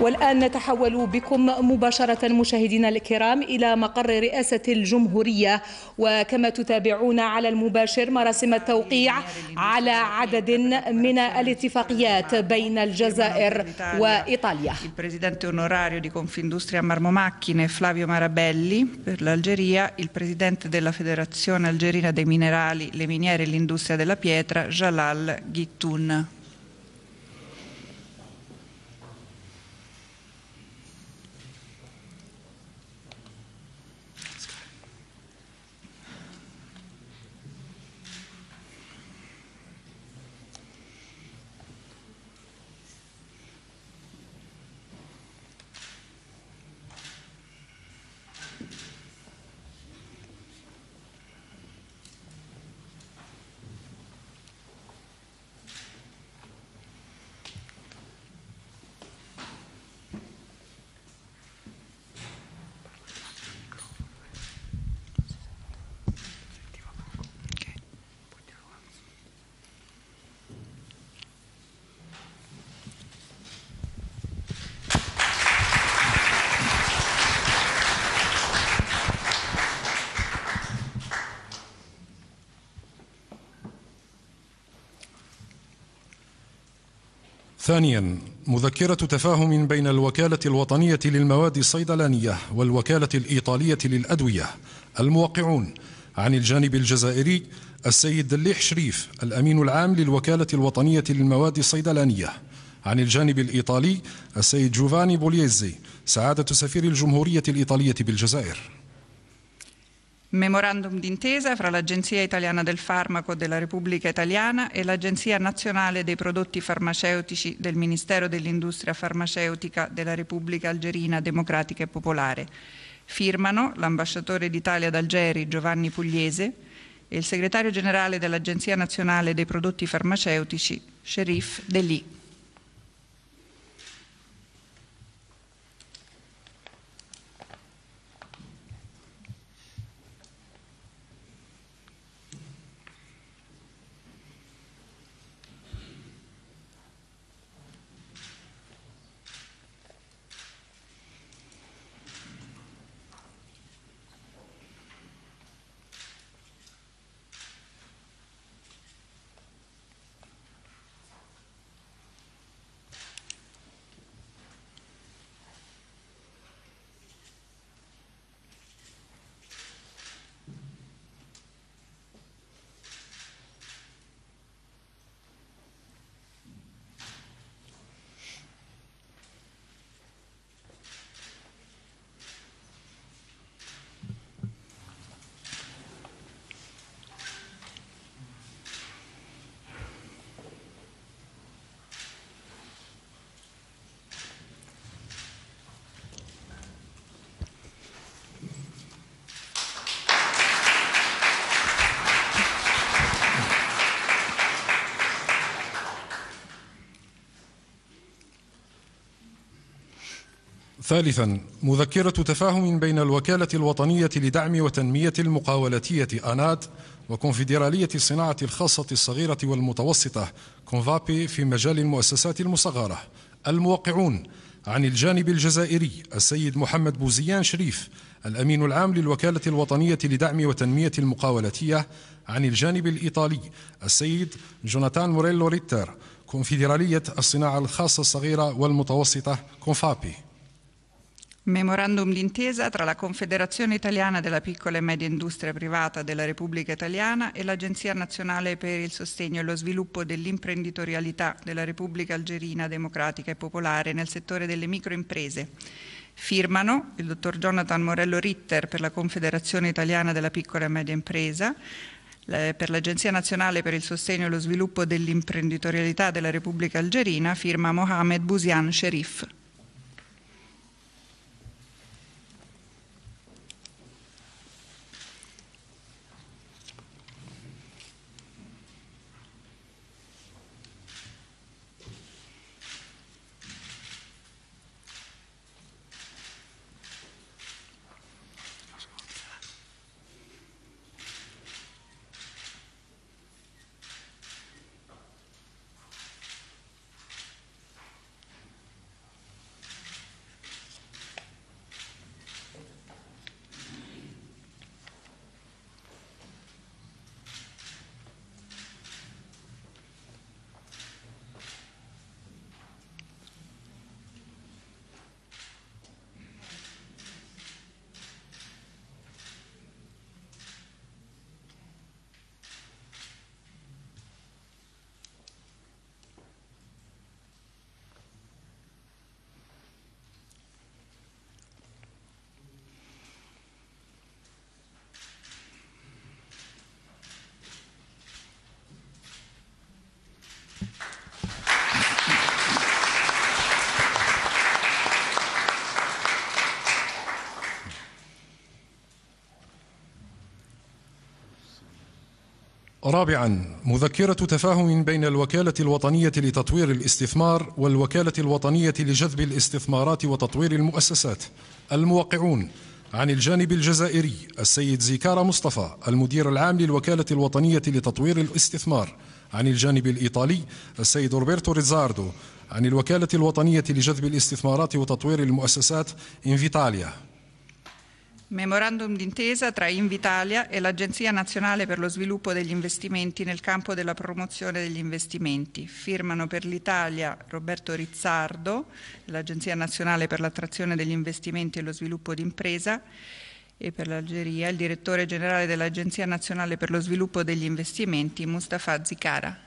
والآن نتحول بكم مباشرة مشاهدينا الكرام إلى مقر رئاسة الجمهورية وكما تتابعون على المباشر مراسم التوقيع على عدد من الاتفاقيات بين الجزائر وإيطاليا Flavio Marabelli per l'Algeria il presidente della Federazione Algerina dei Minerali le Miniere e l'Industria della Pietra Jalal Ghittun ثانيا مذكرة تفاهم بين الوكالة الوطنية للمواد الصيدلانية والوكالة الإيطالية للأدوية الموقعون عن الجانب الجزائري السيد دليح شريف الأمين العام للوكالة الوطنية للمواد الصيدلانية عن الجانب الإيطالي السيد جوفاني بوليزي سعادة سفير الجمهورية الإيطالية بالجزائر Memorandum d'intesa fra l'Agenzia Italiana del Farmaco della Repubblica Italiana e l'Agenzia Nazionale dei Prodotti Farmaceutici del Ministero dell'Industria Farmaceutica della Repubblica Algerina Democratica e Popolare. Firmano l'ambasciatore d'Italia ad Algeri Giovanni Pugliese e il segretario generale dell'Agenzia Nazionale dei Prodotti Farmaceutici Sherif Deli. ثالثا مذكرة تفاهم بين الوكالة الوطنية لدعم وتنمية المقاولتية أناد وكونفدرالية الصناعة الخاصة الصغيرة والمتوسطة كونفابي في مجال المؤسسات المصغرة الموقعون عن الجانب الجزائري السيد محمد بوزيان شريف الأمين العام للوكالة الوطنية لدعم وتنمية المقاولتية عن الجانب الإيطالي السيد جوناتان موريلو ريتر كونفدرالية الصناعة الخاصة الصغيرة والمتوسطة كونفابي Memorandum d'intesa tra la Confederazione Italiana della Piccola e Media Industria Privata della Repubblica Italiana e l'Agenzia Nazionale per il Sostegno e lo Sviluppo dell'Imprenditorialità della Repubblica Algerina Democratica e Popolare nel settore delle microimprese. Firmano il dottor Jonathan Morello Ritter per la Confederazione Italiana della Piccola e Media Impresa, per l'Agenzia Nazionale per il Sostegno e lo Sviluppo dell'Imprenditorialità della Repubblica Algerina firma Mohamed Bouzian Sherif. رابعا مذكرة تفاهم بين الوكالة الوطنية لتطوير الاستثمار والوكالة الوطنية لجذب الاستثمارات وتطوير المؤسسات الموقعون عن الجانب الجزائري السيد زيكارا مصطفى المدير العام للوكالة الوطنية لتطوير الاستثمار عن الجانب الإيطالي السيد روبرتو ريزاردو عن الوكالة الوطنية لجذب الاستثمارات وتطوير المؤسسات انفيتاليا Memorandum d'intesa tra Invitalia e l'Agenzia nazionale per lo sviluppo degli investimenti nel campo della promozione degli investimenti. Firmano per l'Italia Roberto Rizzardo, l'Agenzia nazionale per l'attrazione degli investimenti e lo sviluppo d'impresa e per l'Algeria il direttore generale dell'Agenzia nazionale per lo sviluppo degli investimenti Mustafa Zikara.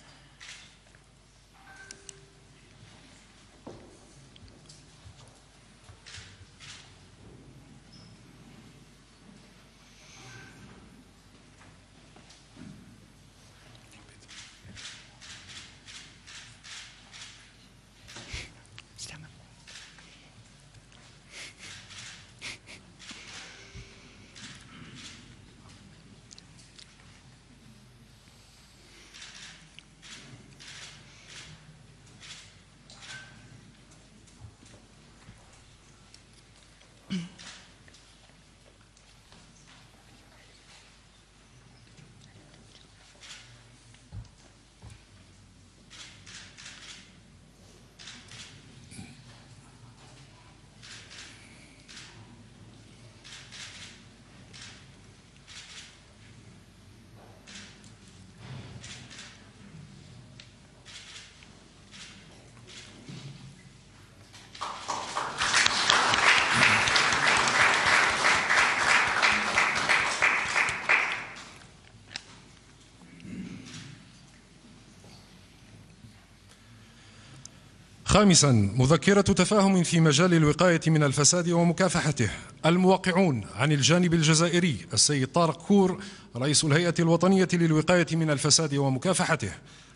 خامسا مذكرة تفاهم في مجال الوقاية من الفساد ومكافحته الموقعون عن الجانب الجزائري السيد طارق كور رئيس الهيئة الوطنية للوقاية من الفساد ومكافحته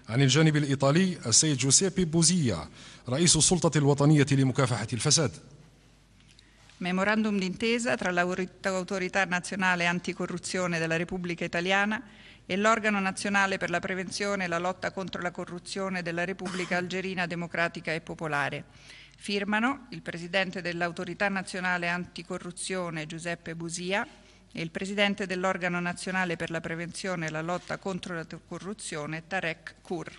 عن الجانب الإيطالي السيد جوسيبي بوزيا رئيس السلطة الوطنية لمكافحة الفساد Memorandum d'intesa tra l'autorità nazionale anticorruzione della Repubblica Italiana e l'organo nazionale per la prevenzione e la lotta contro la corruzione della Repubblica Algerina Democratica e Popolare. Firmano il Presidente dell'Autorità Nazionale Anticorruzione Giuseppe Busia e il Presidente dell'Organo Nazionale per la Prevenzione e la Lotta contro la Corruzione Tarek Kur.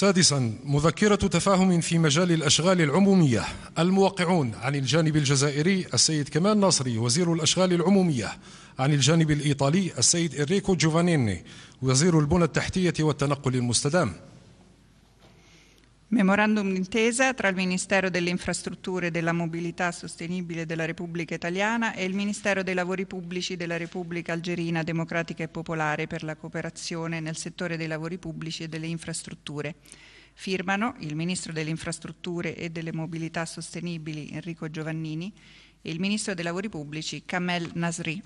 سادسا مذكرة تفاهم في مجال الأشغال العمومية الموقعون عن الجانب الجزائري السيد كمال ناصري وزير الأشغال العمومية عن الجانب الإيطالي السيد إريكو جوفانيني وزير البنى التحتية والتنقل المستدام Memorandum d'intesa tra il Ministero delle Infrastrutture e della Mobilità Sostenibile della Repubblica Italiana e il Ministero dei Lavori Pubblici della Repubblica Algerina Democratica e Popolare per la cooperazione nel settore dei lavori pubblici e delle infrastrutture. Firmano il Ministro delle Infrastrutture e delle Mobilità Sostenibili Enrico Giovannini e il Ministro dei Lavori Pubblici Kamel Nasri.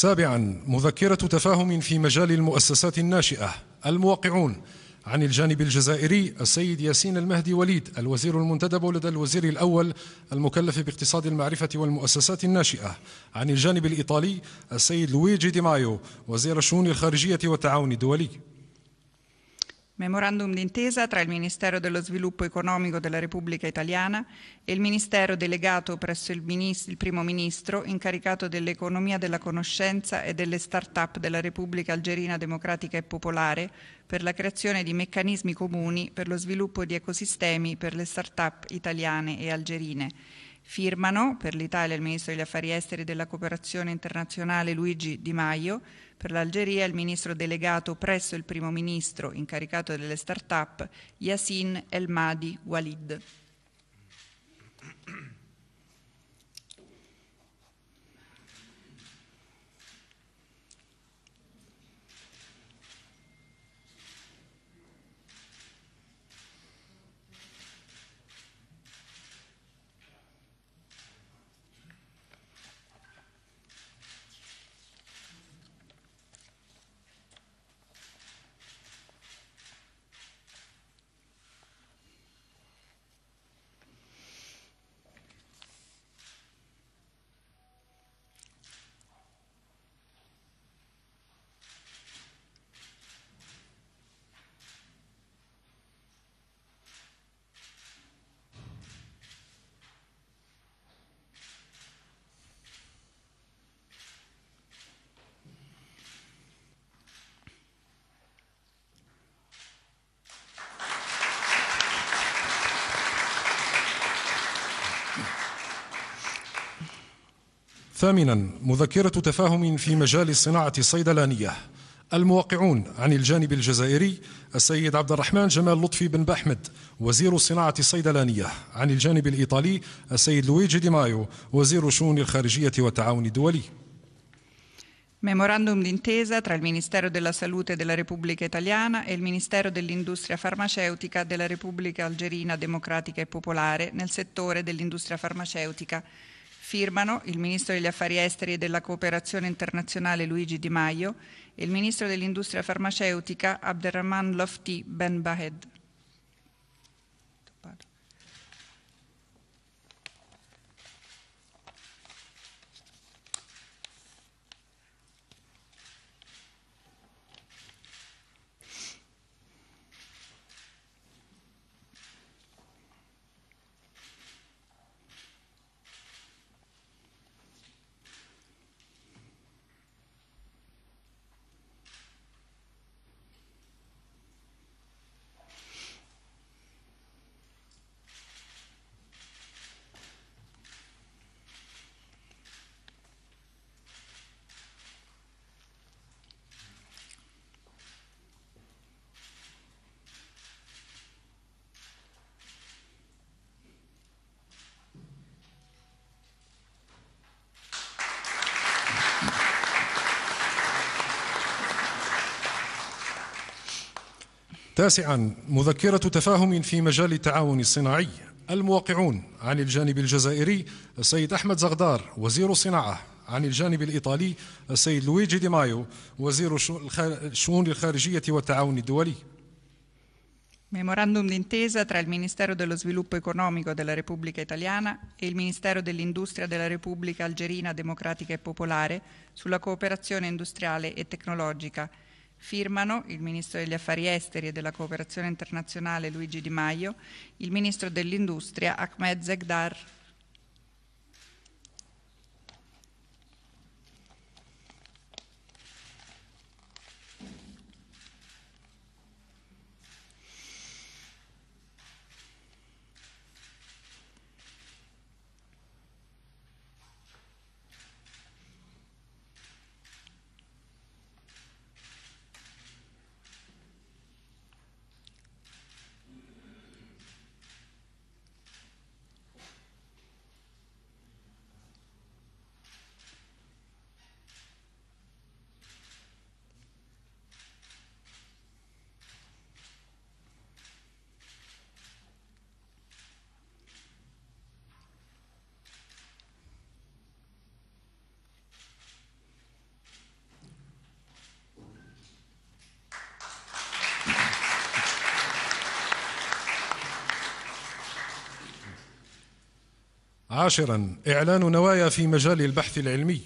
سابعا مذكرة تفاهم في مجال المؤسسات الناشئة الموقعون عن الجانب الجزائري السيد ياسين المهدي وليد الوزير المنتدب لدى الوزير الأول المكلف باقتصاد المعرفة والمؤسسات الناشئة عن الجانب الإيطالي السيد لويجي دي مايو وزير الشؤون الخارجية والتعاون الدولي Memorandum d'intesa tra il Ministero dello Sviluppo Economico della Repubblica Italiana e il Ministero delegato presso il, il Primo Ministro incaricato dell'economia della conoscenza e delle start-up della Repubblica Algerina Democratica e Popolare per la creazione di meccanismi comuni per lo sviluppo di ecosistemi per le start-up italiane e algerine Firmano per l'Italia il ministro degli affari esteri e della cooperazione internazionale Luigi Di Maio, per l'Algeria il ministro delegato presso il primo ministro incaricato delle start-up Yassin El Mahdi Walid. ثامنا مذكرة تفاهم في مجال الصناعة الصيدلانية الموقعون عن الجانب الجزائري السيد عبد الرحمن جمال لطفي بن بحمد وزير الصناعة الصيدلانية عن الجانب الإيطالي السيد لويجي دي مايو وزير شؤون الخارجية والتعاون الدولي Memorandum d'intesa tra il Ministero della Salute della Repubblica Italiana e il Ministero dell'Industria Farmaceutica della Repubblica Algerina Democratica e Popolare nel settore dell'industria farmaceutica Firmano il Ministro degli Affari Esteri e della Cooperazione Internazionale Luigi Di Maio e il Ministro dell'Industria Farmaceutica Abderrahman Lofti Ben Bahed. تاسعا مذكرة تفاهم في مجال التعاون الصناعي الموقعون عن الجانب الجزائري السيد أحمد زغدار وزير الصناعة عن الجانب الإيطالي السيد لويجي دي مايو وزير الشؤون الخارجية والتعاون الدولي Memorandum d'intesa tra il Ministero dello Sviluppo Economico della Repubblica Italiana e il Ministero dell'Industria della Repubblica Algerina Democratica e Popolare sulla cooperazione industriale e tecnologica Firmano il Ministro degli Affari Esteri e della Cooperazione Internazionale Luigi Di Maio, il Ministro dell'Industria Ahmed Zegdar عاشرا إعلان نوايا في مجال البحث العلمي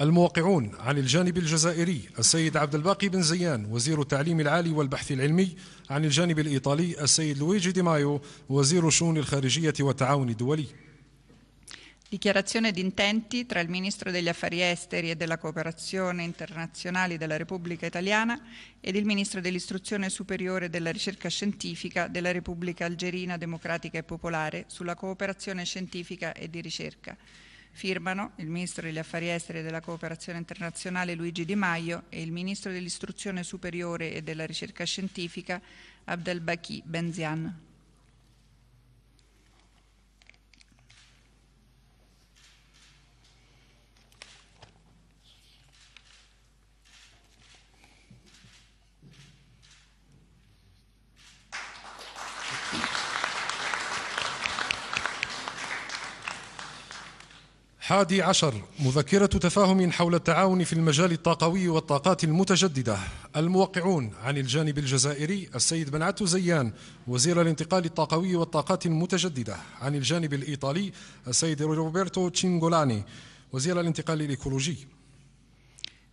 الموقعون عن الجانب الجزائري السيد عبد الباقي بن زيان وزير التعليم العالي والبحث العلمي عن الجانب الإيطالي السيد لويجي دي مايو وزير الشؤون الخارجية والتعاون الدولي Dichiarazione di intenti tra il Ministro degli Affari Esteri e della Cooperazione Internazionale della Repubblica Italiana ed il Ministro dell'Istruzione Superiore e della Ricerca Scientifica della Repubblica Algerina Democratica e Popolare sulla cooperazione scientifica e di ricerca. Firmano il Ministro degli Affari Esteri e della Cooperazione Internazionale Luigi Di Maio e il Ministro dell'Istruzione Superiore e della Ricerca Scientifica Abdelbaki Benzian. حادي عشر مذكرة تفاهم حول التعاون في المجال الطاقوي والطاقات المتجددة الموقعون عن الجانب الجزائري السيد بن عتو زيان وزير الانتقال الطاقوي والطاقات المتجددة عن الجانب الإيطالي السيد روبرتو تشينغولاني وزير الانتقال الإيكولوجي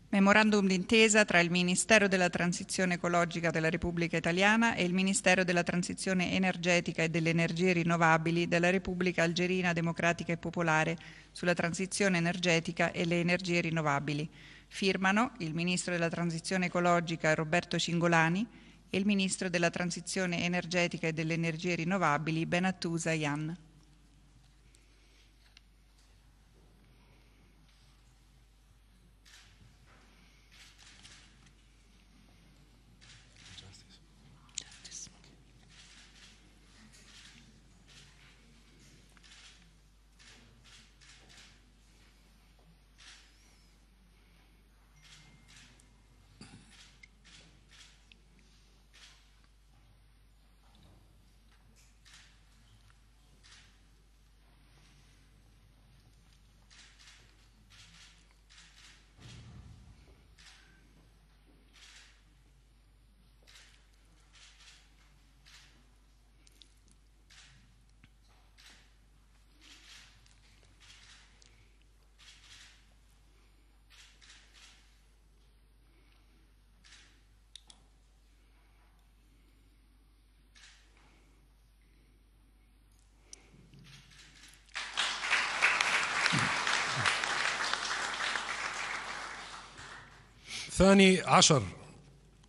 Memorandum d'intesa tra il Ministero della Transizione Ecologica della Repubblica Italiana e il Ministero della Transizione Energetica e delle Energie Rinnovabili della Repubblica Algerina Democratica e Popolare sulla transizione energetica e le energie rinnovabili. Firmano il Ministro della Transizione Ecologica Roberto Cingolani e il Ministro della Transizione Energetica e delle Energie Rinnovabili Benattusa Ian. ثاني عشر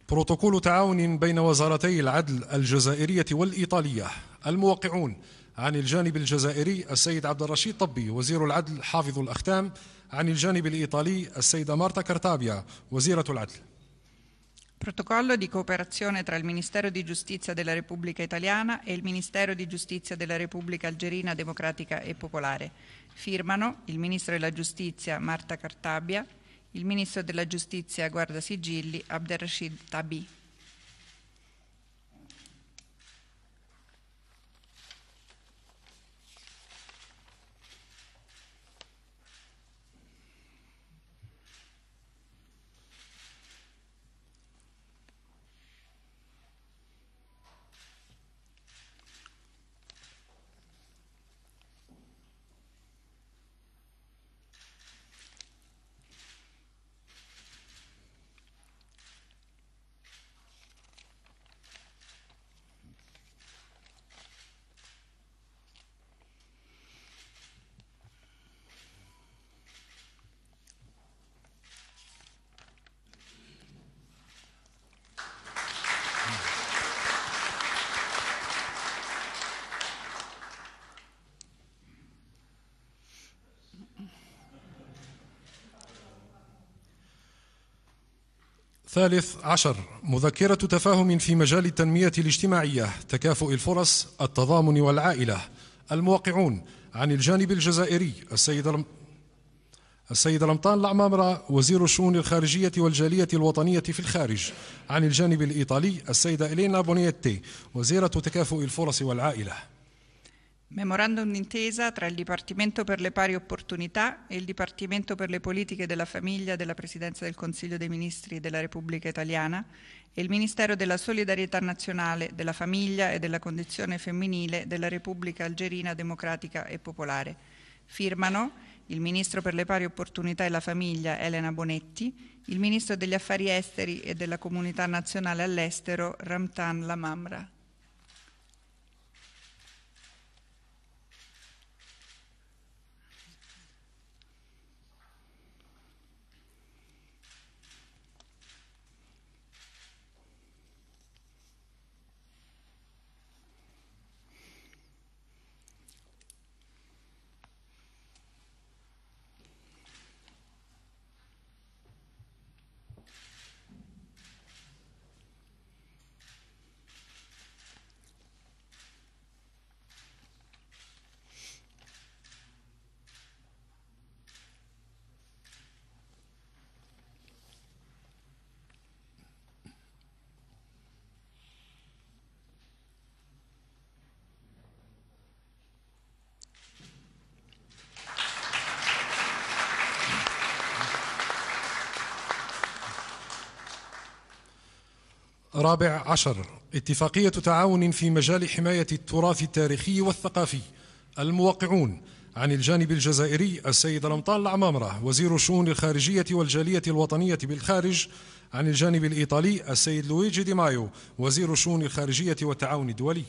بروتوكول تعاون بين وزارتي العدل الجزائرية والإيطالية الموقعون عن الجانب الجزائري السيد عبد الرشيد طبي وزير العدل حافظ الأختام عن الجانب الإيطالي السيدة مارتا كرتابيا وزيرة العدل Protocollo di cooperazione tra il Ministero di Giustizia della Repubblica Italiana e il Ministero di Giustizia della Repubblica Algerina Democratica e Popolare. Firmano il Ministro della Giustizia Marta Cartabia il ministro della giustizia guardasigilli Abderrashid Tabi. ثالث عشر مذكرة تفاهم في مجال التنمية الاجتماعية تكافؤ الفرص التضامن والعائلة الموقعون عن الجانب الجزائري السيد السيد رمطان العمامرة وزير الشؤون الخارجية والجالية الوطنية في الخارج عن الجانب الإيطالي السيدة إلينا بونيتي وزيرة تكافؤ الفرص والعائلة Memorandum d'intesa tra il Dipartimento per le pari opportunità e il Dipartimento per le politiche della famiglia della Presidenza del Consiglio dei Ministri della Repubblica Italiana e il Ministero della Solidarietà Nazionale, della Famiglia e della Condizione Femminile della Repubblica Algerina Democratica e Popolare. Firmano il Ministro per le pari opportunità e la famiglia Elena Bonetti, il Ministro degli Affari Esteri e della Comunità Nazionale all'Estero Ramtan Lamamra. رابع عشر اتفاقية تعاون في مجال حماية التراث التاريخي والثقافي الموقعون عن الجانب الجزائري السيد رمطان العمامرة وزير الشؤون الخارجية والجالية الوطنية بالخارج عن الجانب الإيطالي السيد لويجي دي مايو وزير الشؤون الخارجية والتعاون الدولي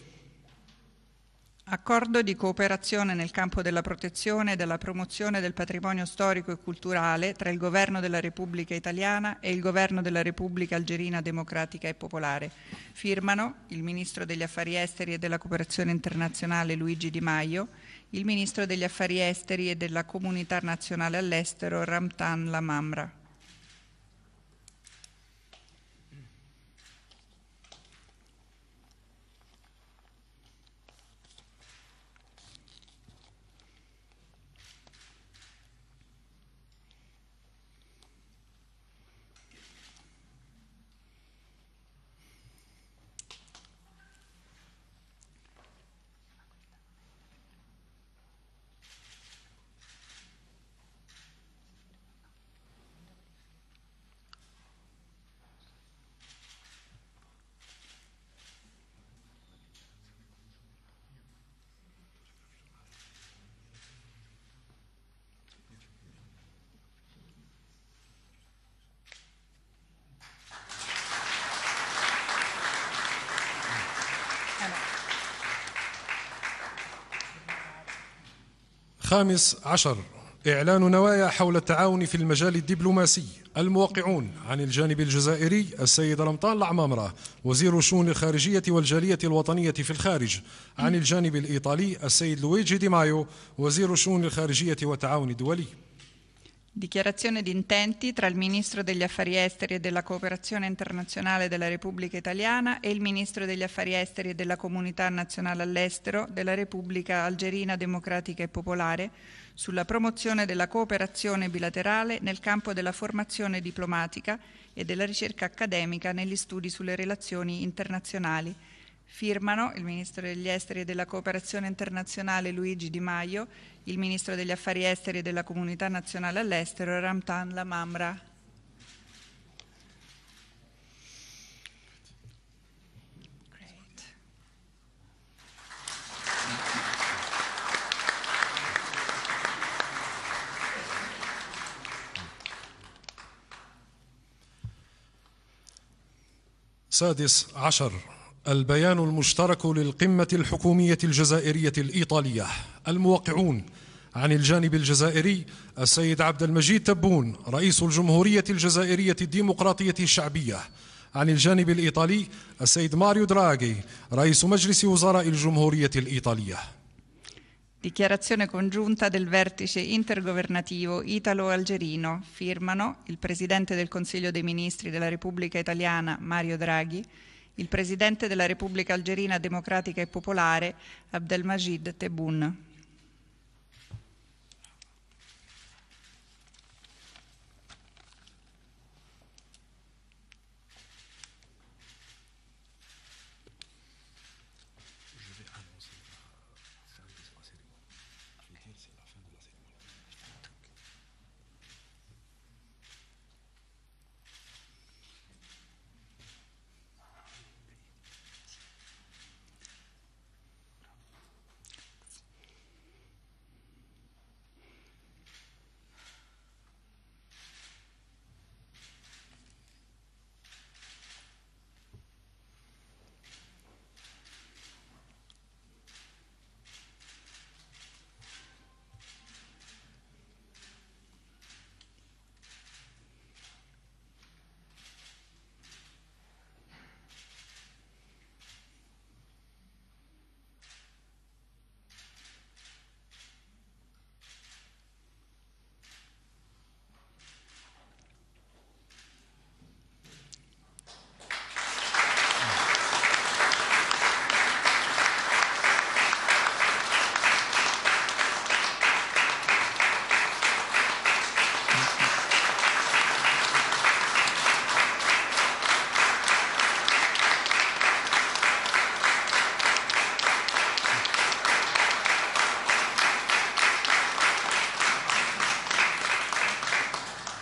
Accordo di cooperazione nel campo della protezione e della promozione del patrimonio storico e culturale tra il Governo della Repubblica Italiana e il Governo della Repubblica Algerina Democratica e Popolare. Firmano il Ministro degli Affari Esteri e della Cooperazione Internazionale Luigi Di Maio, il Ministro degli Affari Esteri e della Comunità Nazionale all'Estero Ramtan Lamamra. خامس عشر إعلان نوايا حول التعاون في المجال الدبلوماسي الموقعون عن الجانب الجزائري السيد رمطان العمامرة وزير الشؤون الخارجية والجالية الوطنية في الخارج عن الجانب الإيطالي السيد لويجي دي مايو وزير الشؤون الخارجية والتعاون الدولي Dichiarazione di intenti tra il Ministro degli Affari Esteri e della Cooperazione Internazionale della Repubblica Italiana e il Ministro degli Affari Esteri e della Comunità Nazionale all'Estero della Repubblica Algerina Democratica e Popolare sulla promozione della cooperazione bilaterale nel campo della formazione diplomatica e della ricerca accademica negli studi sulle relazioni internazionali Firmano il Ministro degli Esteri e della Cooperazione Internazionale Luigi Di Maio, il Ministro degli Affari Esteri e della Comunità Nazionale all'Estero Ramtan Lamamra. السادس عشر البيان المشترك للقمة الحكومية الجزائرية الإيطالية الموقعون عن الجانب الجزائري السيد عبد المجيد تبون رئيس الجمهورية الجزائرية الديمقراطية الشعبية عن الجانب الإيطالي السيد ماريو دراغي رئيس مجلس وزراء الجمهورية الإيطالية Dichiarazione congiunta del vertice intergovernativo italo-algerino firmano il Presidente del Consiglio dei Ministri della Repubblica Italiana Mario Draghi il presidente della Repubblica Algerina Democratica e Popolare Abdelmajid Tebboune.